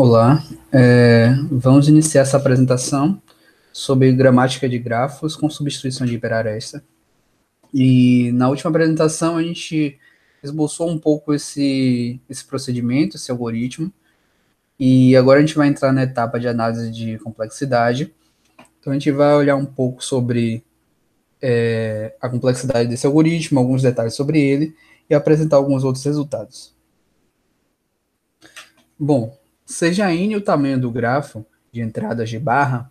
Olá, é, vamos iniciar essa apresentação sobre gramática de grafos com substituição de hiperaresta. E na última apresentação a gente esboçou um pouco esse, esse procedimento, esse algoritmo, e agora a gente vai entrar na etapa de análise de complexidade. Então a gente vai olhar um pouco sobre é, a complexidade desse algoritmo, alguns detalhes sobre ele e apresentar alguns outros resultados. Bom, seja n o tamanho do grafo de entradas de barra,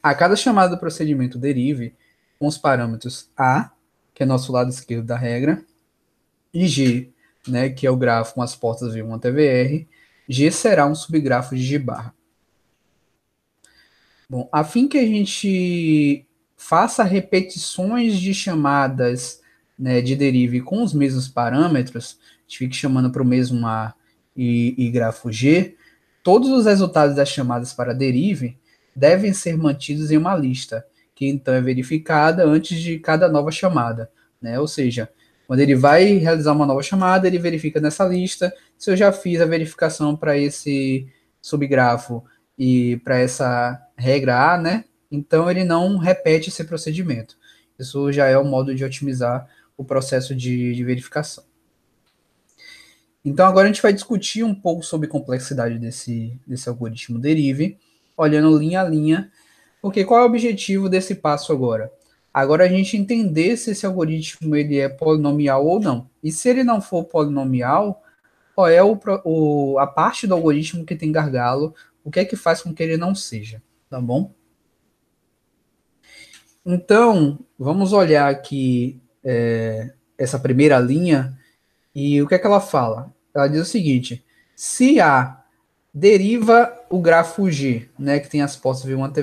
a cada chamada do procedimento derive com os parâmetros a, que é nosso lado esquerdo da regra, e g, né, que é o grafo com as portas V1 até VR, g será um subgrafo de g barra. Bom, a fim que a gente faça repetições de chamadas né, de derive com os mesmos parâmetros, a gente fica chamando para o mesmo A e, e grafo G, Todos os resultados das chamadas para derive devem ser mantidos em uma lista, que então é verificada antes de cada nova chamada. Né? Ou seja, quando ele vai realizar uma nova chamada, ele verifica nessa lista se eu já fiz a verificação para esse subgrafo e para essa regra A, né? Então ele não repete esse procedimento. Isso já é um modo de otimizar o processo de, de verificação. Então agora a gente vai discutir um pouco sobre complexidade desse, desse algoritmo derive, olhando linha a linha, porque qual é o objetivo desse passo agora? Agora a gente entender se esse algoritmo ele é polinomial ou não. E se ele não for polinomial, qual é o, o, a parte do algoritmo que tem gargalo, o que é que faz com que ele não seja, tá bom? Então, vamos olhar aqui é, essa primeira linha, e o que é que ela fala? Ela diz o seguinte: se A deriva o grafo G, né, que tem as portas V1 até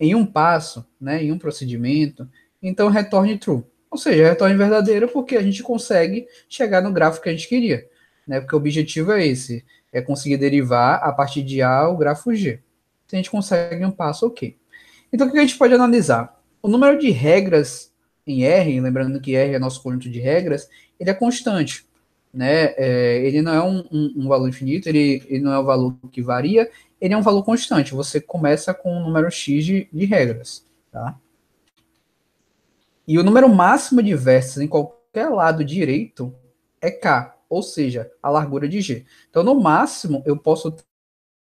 em um passo, né, em um procedimento, então retorne true. Ou seja, retorne verdadeiro porque a gente consegue chegar no grafo que a gente queria. Né, porque o objetivo é esse, é conseguir derivar a partir de A o grafo G. Se então a gente consegue um passo, ok. Então, o que a gente pode analisar? O número de regras em R, lembrando que R é nosso conjunto de regras, ele é constante, né? É, ele não é um, um, um valor infinito, ele, ele, não é um valor que varia, ele é um valor constante. Você começa com um número x de, de regras, tá? E o número máximo de vértices em qualquer lado direito é k, ou seja, a largura de g. Então, no máximo, eu posso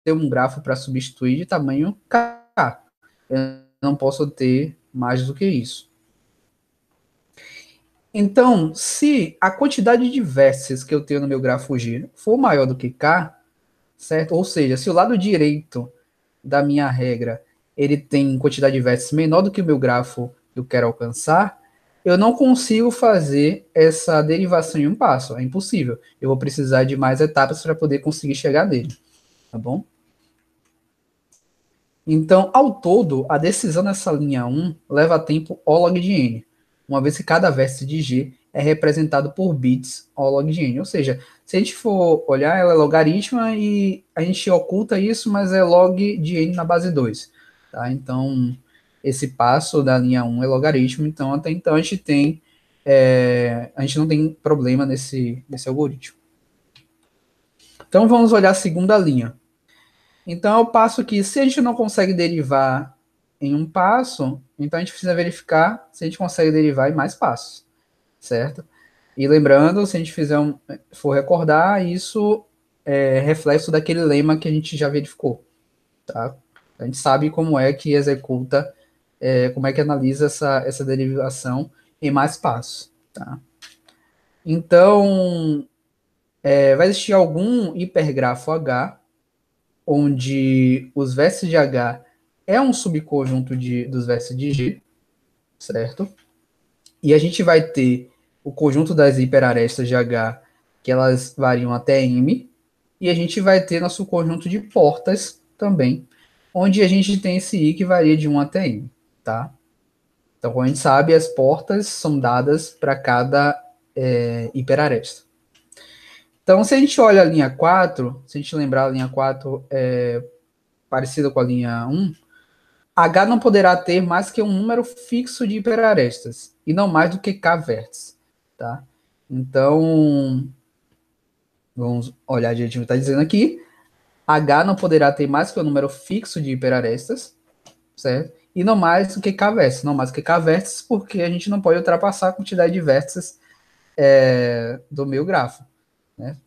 ter um grafo para substituir de tamanho k. Eu não posso ter mais do que isso. Então, se a quantidade de vértices que eu tenho no meu grafo G for maior do que K, certo? Ou seja, se o lado direito da minha regra ele tem quantidade de vértices menor do que o meu grafo que eu quero alcançar, eu não consigo fazer essa derivação em um passo. É impossível. Eu vou precisar de mais etapas para poder conseguir chegar nele. Tá bom? Então, ao todo, a decisão nessa linha 1 leva tempo O log de n uma vez que cada vértice de G é representado por bits ou log de n. Ou seja, se a gente for olhar, ela é logaritma e a gente oculta isso, mas é log de n na base 2. Tá? Então, esse passo da linha 1 é logaritmo, então até então a gente tem é, a gente não tem problema nesse, nesse algoritmo. Então vamos olhar a segunda linha. Então é o passo que se a gente não consegue derivar em um passo, então a gente precisa verificar se a gente consegue derivar em mais passos, certo? E lembrando, se a gente fizer um, for recordar, isso é reflexo daquele lema que a gente já verificou, tá? A gente sabe como é que executa, é, como é que analisa essa, essa derivação em mais passos, tá? Então, é, vai existir algum hipergrafo H, onde os vértices de H é um subconjunto de, dos versos de G, certo? E a gente vai ter o conjunto das hiperarestas de H, que elas variam até M, e a gente vai ter nosso conjunto de portas também, onde a gente tem esse I que varia de 1 até M, tá? Então, como a gente sabe, as portas são dadas para cada é, hiperaresta. Então, se a gente olha a linha 4, se a gente lembrar a linha 4 é parecida com a linha 1, H não poderá ter mais que um número fixo de hiperarestas, e não mais do que K vértices, tá? Então, vamos olhar direitinho o que está dizendo aqui. H não poderá ter mais que um número fixo de hiperarestas, certo? E não mais do que K vértices, não mais do que K vértices, porque a gente não pode ultrapassar a quantidade de vértices é, do meu grafo, né?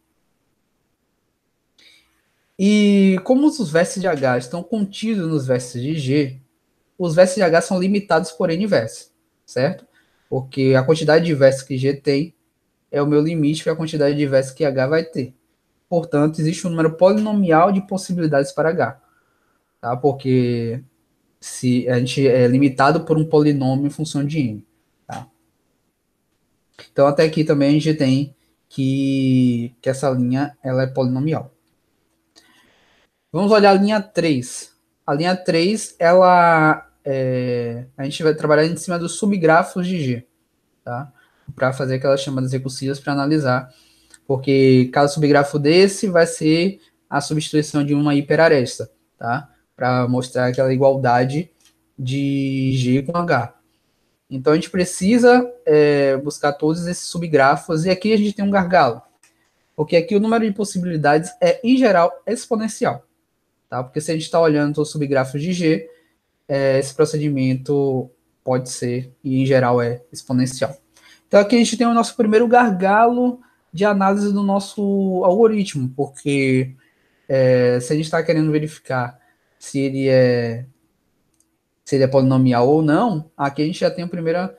E como os versos de H estão contidos nos versos de G, os versos de H são limitados por n versos, certo? Porque a quantidade de versos que G tem é o meu limite para a quantidade de versos que H vai ter. Portanto, existe um número polinomial de possibilidades para H, tá? Porque se a gente é limitado por um polinômio em função de n, tá? Então, até aqui também a gente tem que, que essa linha ela é polinomial. Vamos olhar a linha 3. A linha 3, ela, é, a gente vai trabalhar em cima dos subgrafos de G, tá? Para fazer aquelas chamadas recursivas para analisar. Porque cada subgrafo desse vai ser a substituição de uma hiperaresta, tá? Para mostrar aquela igualdade de G com H. Então a gente precisa é, buscar todos esses subgrafos, e aqui a gente tem um gargalo, porque aqui o número de possibilidades é, em geral, exponencial tá? Porque se a gente está olhando o gráficos de G, é, esse procedimento pode ser, e em geral é, exponencial. Então aqui a gente tem o nosso primeiro gargalo de análise do nosso algoritmo, porque é, se a gente está querendo verificar se ele é se ele é polinomial ou não, aqui a gente já tem a primeira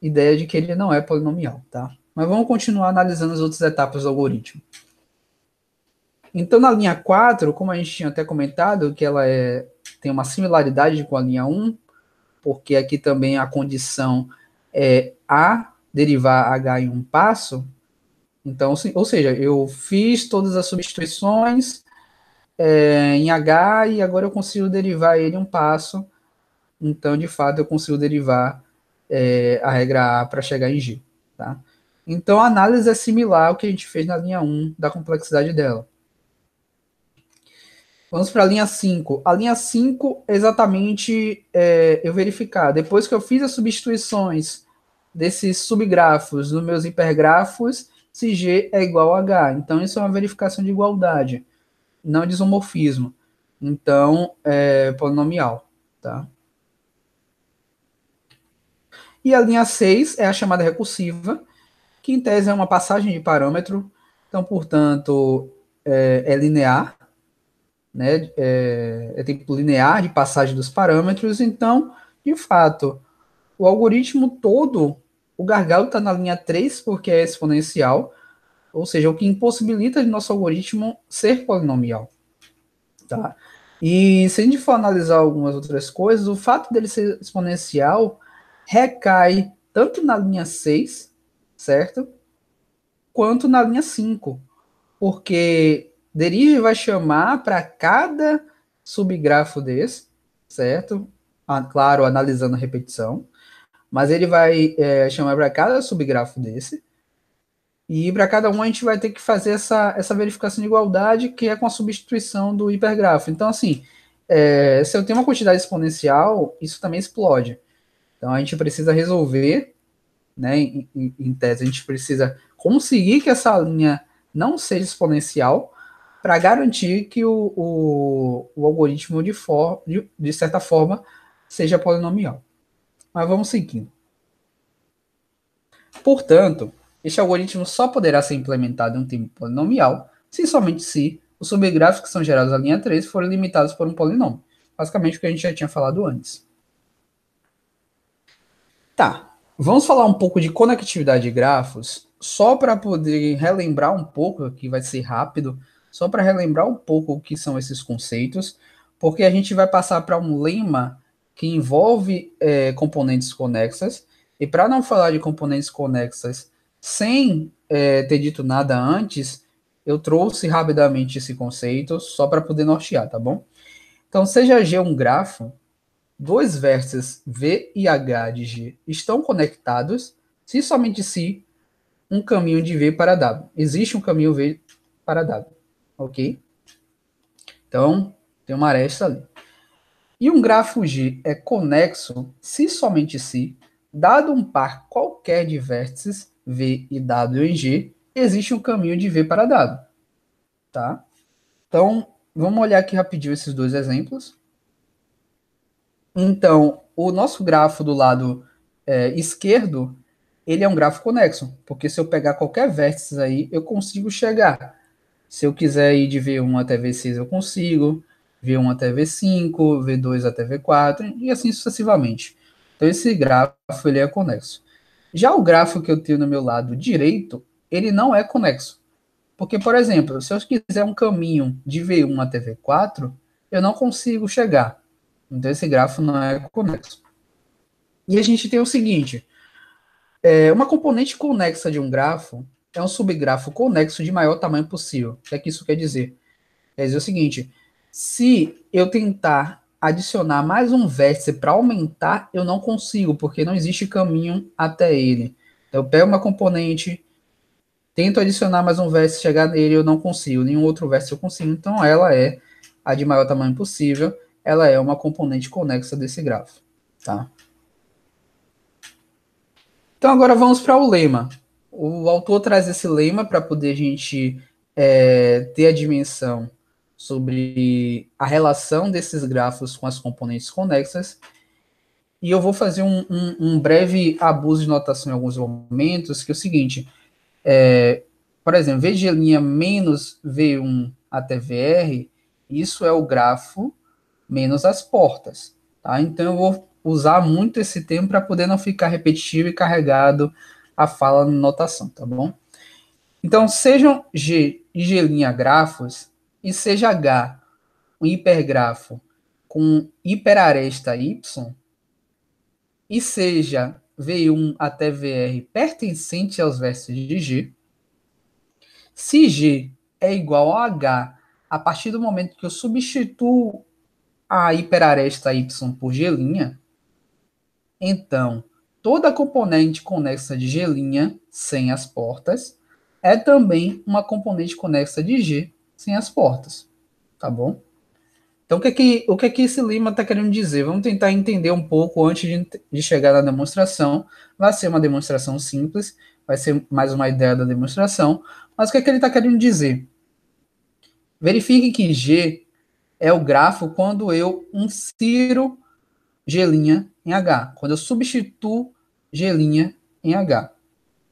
ideia de que ele não é polinomial, tá? Mas vamos continuar analisando as outras etapas do algoritmo. Então, na linha 4, como a gente tinha até comentado, que ela é, tem uma similaridade com a linha 1, porque aqui também a condição é A derivar H em um passo. Então, ou seja, eu fiz todas as substituições é, em H e agora eu consigo derivar ele um passo. Então, de fato, eu consigo derivar é, a regra A para chegar em G. Tá? Então, a análise é similar ao que a gente fez na linha 1 da complexidade dela. Vamos para a linha 5. A linha 5, exatamente, é, eu verificar. Depois que eu fiz as substituições desses subgrafos nos meus hipergrafos, se G é igual a H. Então, isso é uma verificação de igualdade, não desomorfismo. isomorfismo. Então, é polinomial, tá? E a linha 6 é a chamada recursiva, que em tese é uma passagem de parâmetro, então, portanto, é, é linear, né, é, é tempo linear de passagem dos parâmetros, então, de fato, o algoritmo todo, o gargalo está na linha 3, porque é exponencial, ou seja, o que impossibilita de nosso algoritmo ser polinomial. Tá? E se a gente for analisar algumas outras coisas, o fato dele ser exponencial recai tanto na linha 6, certo? Quanto na linha 5. Porque Derive vai chamar para cada subgrafo desse, certo? Ah, claro, analisando a repetição. Mas ele vai é, chamar para cada subgrafo desse. E para cada um a gente vai ter que fazer essa, essa verificação de igualdade, que é com a substituição do hipergrafo. Então, assim, é, se eu tenho uma quantidade exponencial, isso também explode. Então, a gente precisa resolver, né, em, em, em tese, a gente precisa conseguir que essa linha não seja exponencial, para garantir que o, o, o algoritmo, de, for, de, de certa forma, seja polinomial. Mas vamos seguindo. Portanto, este algoritmo só poderá ser implementado em um tempo polinomial se somente se os subgráficos que são gerados na linha 3 forem limitados por um polinômio. Basicamente o que a gente já tinha falado antes. Tá, vamos falar um pouco de conectividade de grafos, só para poder relembrar um pouco, que vai ser rápido, só para relembrar um pouco o que são esses conceitos, porque a gente vai passar para um lema que envolve é, componentes conexas, e para não falar de componentes conexas sem é, ter dito nada antes, eu trouxe rapidamente esse conceito só para poder nortear, tá bom? Então, seja G um grafo, dois vértices V e H de G estão conectados se somente se um caminho de V para W. Existe um caminho V para W ok? Então, tem uma aresta ali. E um grafo G é conexo se somente se, dado um par qualquer de vértices V e W em G, existe um caminho de V para W. Tá? Então, vamos olhar aqui rapidinho esses dois exemplos. Então, o nosso grafo do lado é, esquerdo, ele é um grafo conexo, porque se eu pegar qualquer vértice aí, eu consigo chegar se eu quiser ir de V1 até V6, eu consigo, V1 até V5, V2 até V4, e assim sucessivamente. Então, esse grafo ele é conexo. Já o grafo que eu tenho no meu lado direito, ele não é conexo. Porque, por exemplo, se eu quiser um caminho de V1 até V4, eu não consigo chegar. Então, esse grafo não é conexo. E a gente tem o seguinte: é, uma componente conexa de um grafo é um subgrafo conexo de maior tamanho possível. O que é que isso quer dizer? Quer dizer o seguinte, se eu tentar adicionar mais um vértice para aumentar, eu não consigo, porque não existe caminho até ele. Então, eu pego uma componente, tento adicionar mais um vértice, chegar nele, eu não consigo. Nenhum outro vértice eu consigo. Então, ela é a de maior tamanho possível. Ela é uma componente conexa desse grafo. Tá? Então, agora vamos para o lema. O autor traz esse lema para poder a gente é, ter a dimensão sobre a relação desses grafos com as componentes conexas. E eu vou fazer um, um, um breve abuso de notação em alguns momentos, que é o seguinte, é, por exemplo, veja a linha menos V1 até VR, isso é o grafo menos as portas. Tá? Então, eu vou usar muito esse termo para poder não ficar repetitivo e carregado a fala na notação, tá bom? Então, sejam G e G' grafos, e seja H um hipergrafo com hiperaresta Y, e seja V1 até VR pertencente aos versos de G, se G é igual a H a partir do momento que eu substituo a hiperaresta Y por G', então toda a componente conexa de G' sem as portas é também uma componente conexa de G sem as portas, tá bom? Então, o que é que, o que, é que esse lima está querendo dizer? Vamos tentar entender um pouco antes de, de chegar na demonstração. Vai ser uma demonstração simples, vai ser mais uma ideia da demonstração, mas o que é que ele está querendo dizer? Verifique que G é o grafo quando eu insiro G' em H. Quando eu substituo G' em H,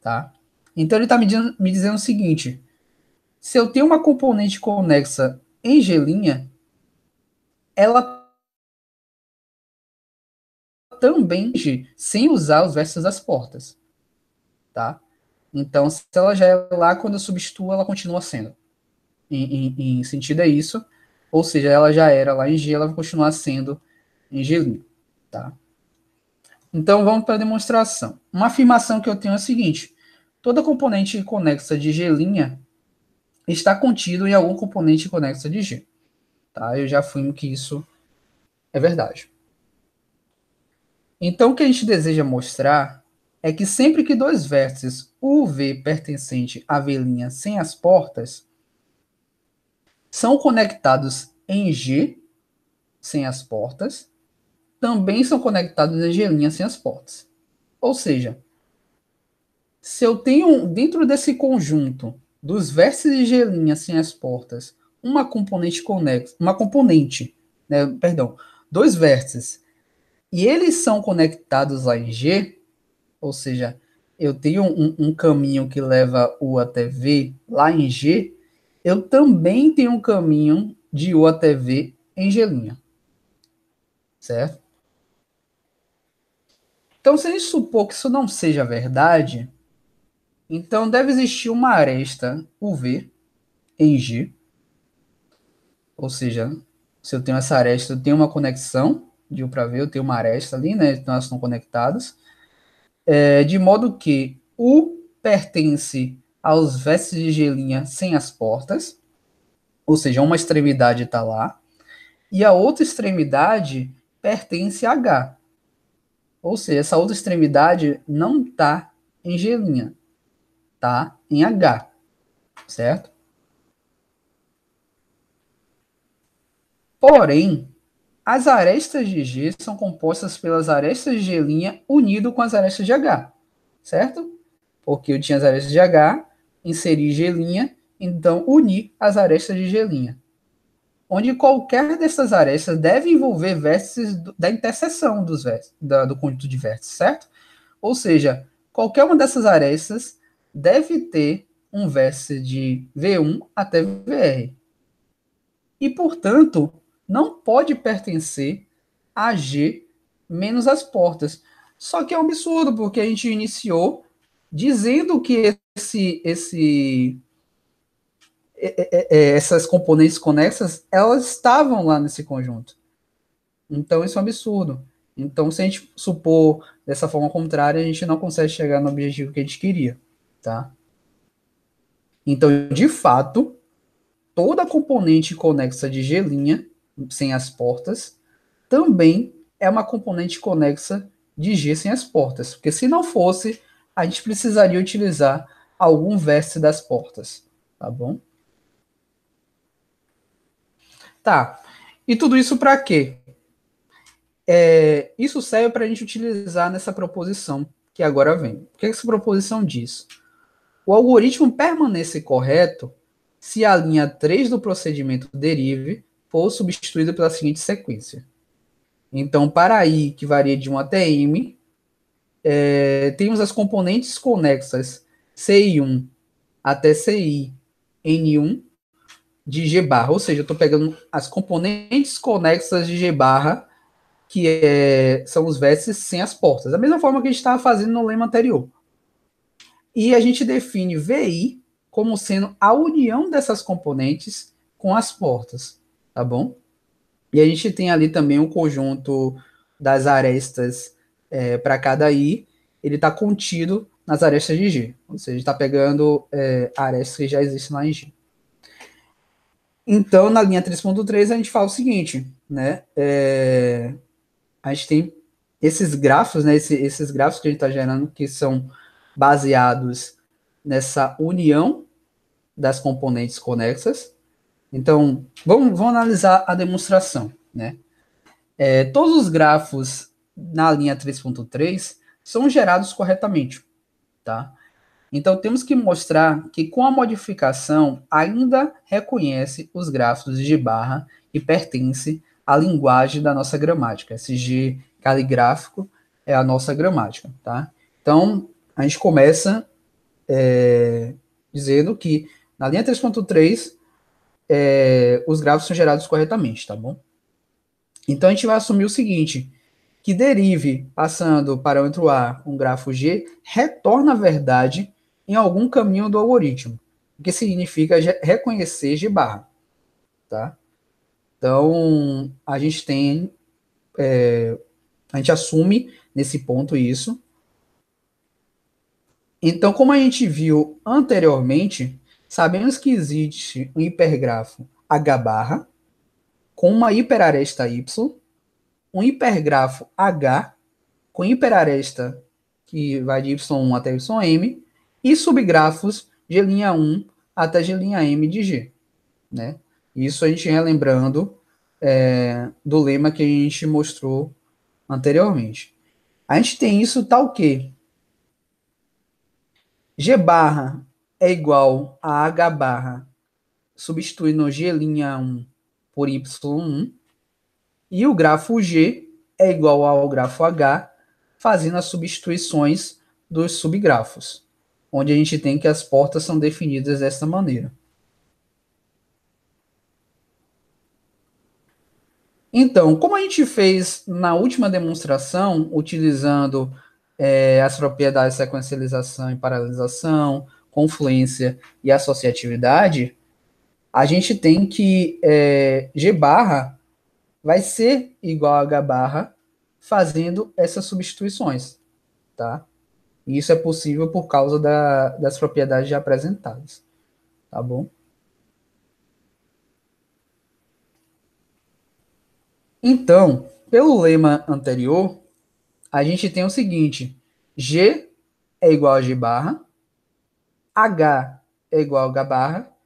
tá? Então ele está me, me, dizendo o seguinte, se eu tenho uma componente conexa em G', ela também sem usar os versos das portas, tá? Então, se ela já é lá, quando eu substituo, ela continua sendo. Em, em, em sentido é isso, ou seja, ela já era lá em G, ela vai continuar sendo em G', tá? Então, vamos para a demonstração. Uma afirmação que eu tenho é a seguinte. Toda componente conexa de G' está contido em algum componente conexa de G. Tá? Eu já afirmo que isso é verdade. Então, o que a gente deseja mostrar é que sempre que dois vértices u, v pertencente a V' sem as portas são conectados em G, sem as portas, também são conectados às gelinhas portas, Ou seja, se eu tenho dentro desse conjunto dos vértices de gelinha sem as portas, uma componente conecta uma componente, né, perdão, dois vértices, e eles são conectados a G, ou seja, eu tenho um, um, caminho que leva U até V lá em G, eu também tenho um caminho de U até V em G', certo? Então, se a gente supor que isso não seja verdade, então deve existir uma aresta UV em G. Ou seja, se eu tenho essa aresta, eu tenho uma conexão de U para V, eu tenho uma aresta ali, né? Então elas estão conectadas. É, de modo que U pertence aos vestes de G' sem as portas, ou seja, uma extremidade está lá, e a outra extremidade pertence a H. Ou seja, essa outra extremidade não está em gelinha, tá em H, certo? Porém, as arestas de G são compostas pelas arestas de G' unido com as arestas de H, certo? Porque eu tinha as arestas de H, inseri G', então uni as arestas de G' onde qualquer dessas arestas deve envolver vértices do, da interseção dos vértices, da, do conjunto de vértices, certo? Ou seja, qualquer uma dessas arestas deve ter um vértice de V1 até VR. E, portanto, não pode pertencer a G menos as portas. Só que é um absurdo, porque a gente iniciou dizendo que esse, esse é, é, é, essas componentes conexas, elas estavam lá nesse conjunto. Então, isso é um absurdo. Então, se a gente supor dessa forma contrária, a gente não consegue chegar no objetivo que a gente queria, tá? Então, de fato, toda componente conexa de gelinha, sem as portas, também é uma componente conexa de G sem as portas. Porque se não fosse, a gente precisaria utilizar algum vértice das portas, tá bom? Tá. E tudo isso para quê? É, isso serve para a gente utilizar nessa proposição que agora vem. O que essa proposição diz? O algoritmo permanece correto se a linha 3 do procedimento derive for substituída pela seguinte sequência. Então, para i, que varia de 1 até m, é, temos as componentes conexas ci1 até ci n1 de G barra, ou seja, eu estou pegando as componentes conexas de G barra, que é, são os vértices sem as portas, da mesma forma que a gente estava fazendo no lema anterior. E a gente define VI como sendo a união dessas componentes com as portas, tá bom? E a gente tem ali também um conjunto das arestas é, para cada I, ele está contido nas arestas de G, ou seja, está pegando é, arestas que já existem lá em G. Então, na linha 3.3, a gente fala o seguinte, né? É, a gente tem esses grafos, né? Esse, esses grafos que a gente está gerando, que são baseados nessa união das componentes conexas. Então, vamos, vamos analisar a demonstração, né? É, todos os grafos na linha 3.3 são gerados corretamente, tá? Então temos que mostrar que com a modificação ainda reconhece os grafos de barra e pertence à linguagem da nossa gramática. Esse G caligráfico é a nossa gramática, tá? Então a gente começa é, dizendo que na linha 3.3 é, os grafos são gerados corretamente, tá bom? Então a gente vai assumir o seguinte, que derive passando o parâmetro A um grafo G retorna a verdade em algum caminho do algoritmo, o que significa reconhecer g barra, tá? Então, a gente tem, é, a gente assume nesse ponto isso. Então, como a gente viu anteriormente, sabemos que existe um hipergrafo H barra com uma hiperaresta Y, um hipergrafo H com hiperaresta que vai de Y1 até YM, e subgrafos de linha 1 até de linha M de G. Né? Isso a gente relembrando é, do lema que a gente mostrou anteriormente. A gente tem isso tal que G barra é igual a H barra, substituindo G linha 1 por Y1, e o grafo G é igual ao grafo H, fazendo as substituições dos subgrafos onde a gente tem que as portas são definidas desta maneira. Então, como a gente fez na última demonstração, utilizando é, as propriedades sequencialização e paralisação, confluência e associatividade, a gente tem que é, G barra vai ser igual a H barra fazendo essas substituições, tá? E isso é possível por causa da, das propriedades já apresentadas. Tá bom? Então, pelo lema anterior, a gente tem o seguinte: G é igual a G barra, H é igual a H barra,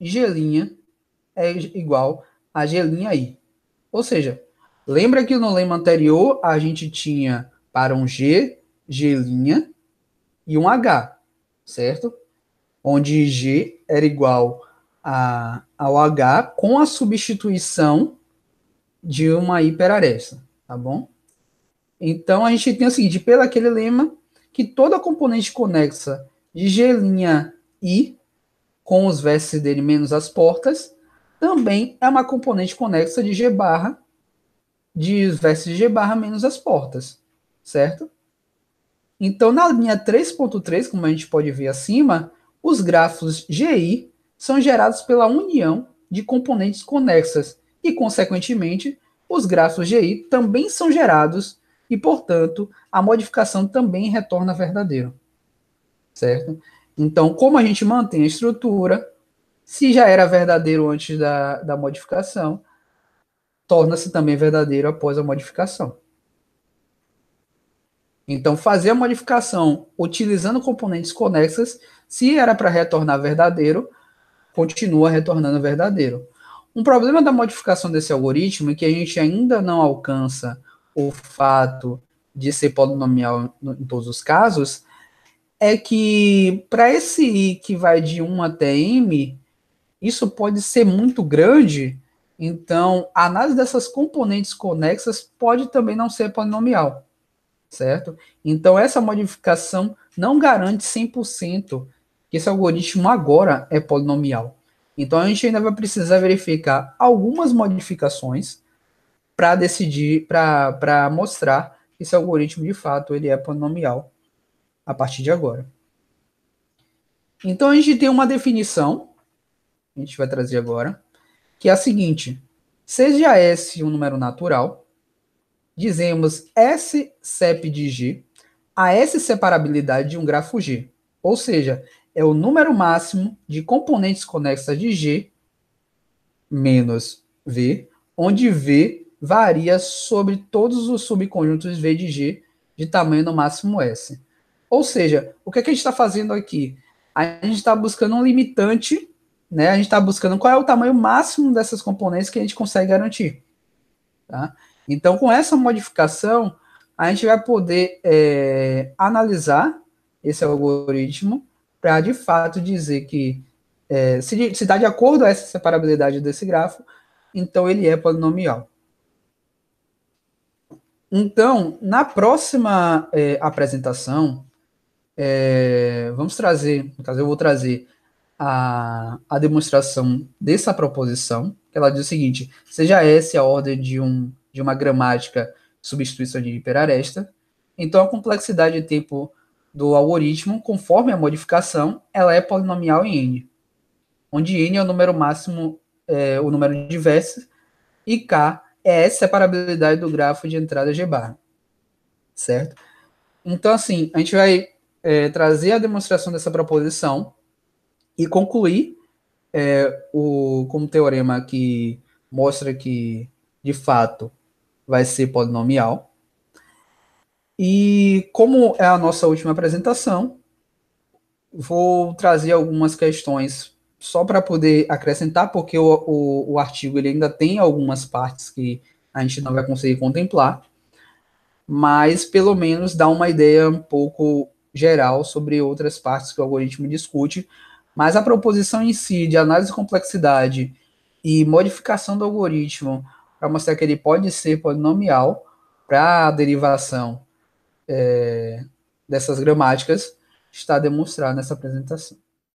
G' é igual a G'I. Ou seja, lembra que no lema anterior a gente tinha para um G, G', e um H, certo? Onde G era igual a, ao H com a substituição de uma hiperaresta, tá bom? Então, a gente tem o seguinte, pelo aquele lema, que toda componente conexa de G'I, com os vértices dele menos as portas, também é uma componente conexa de G barra, de os vértices de G barra menos as portas, certo? Então, na linha 3.3, como a gente pode ver acima, os grafos GI são gerados pela união de componentes conexas e, consequentemente, os grafos GI também são gerados e, portanto, a modificação também retorna verdadeira. Certo? Então, como a gente mantém a estrutura, se já era verdadeiro antes da, da modificação, torna-se também verdadeiro após a modificação. Então, fazer a modificação utilizando componentes conexas, se era para retornar verdadeiro, continua retornando verdadeiro. Um problema da modificação desse algoritmo é que a gente ainda não alcança o fato de ser polinomial em todos os casos, é que para esse i que vai de 1 até m, isso pode ser muito grande, então a análise dessas componentes conexas pode também não ser polinomial certo? Então, essa modificação não garante 100% que esse algoritmo agora é polinomial. Então, a gente ainda vai precisar verificar algumas modificações para decidir, para mostrar que esse algoritmo, de fato, ele é polinomial a partir de agora. Então, a gente tem uma definição, a gente vai trazer agora, que é a seguinte, seja S um número natural, dizemos S CEP de G, a S separabilidade de um grafo G, ou seja, é o número máximo de componentes conexas de G menos V, onde V varia sobre todos os subconjuntos V de G de tamanho no máximo S. Ou seja, o que, é que a gente está fazendo aqui? A gente está buscando um limitante, né? A gente está buscando qual é o tamanho máximo dessas componentes que a gente consegue garantir. Tá? Então, com essa modificação, a gente vai poder é, analisar esse algoritmo para, de fato, dizer que é, se está de acordo a essa separabilidade desse grafo, então ele é polinomial. Então, na próxima é, apresentação, é, vamos trazer, no caso eu vou trazer a, a demonstração dessa proposição, que ela diz o seguinte, seja S a ordem de um de uma gramática substituição de hiperaresta. Então, a complexidade de tempo do algoritmo, conforme a modificação, ela é polinomial em n, onde n é o número máximo, é, o número de vértices, e k é a separabilidade do grafo de entrada g bar, certo? Então, assim, a gente vai é, trazer a demonstração dessa proposição e concluir é, o, como teorema que mostra que, de fato, vai ser polinomial. E como é a nossa última apresentação, vou trazer algumas questões só para poder acrescentar, porque o, o, o, artigo ele ainda tem algumas partes que a gente não vai conseguir contemplar, mas pelo menos dá uma ideia um pouco geral sobre outras partes que o algoritmo discute. Mas a proposição em si de análise de complexidade e modificação do algoritmo para mostrar que ele pode ser polinomial para a derivação é, dessas gramáticas, está demonstrado nessa apresentação.